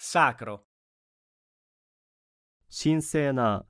sacro 神聖な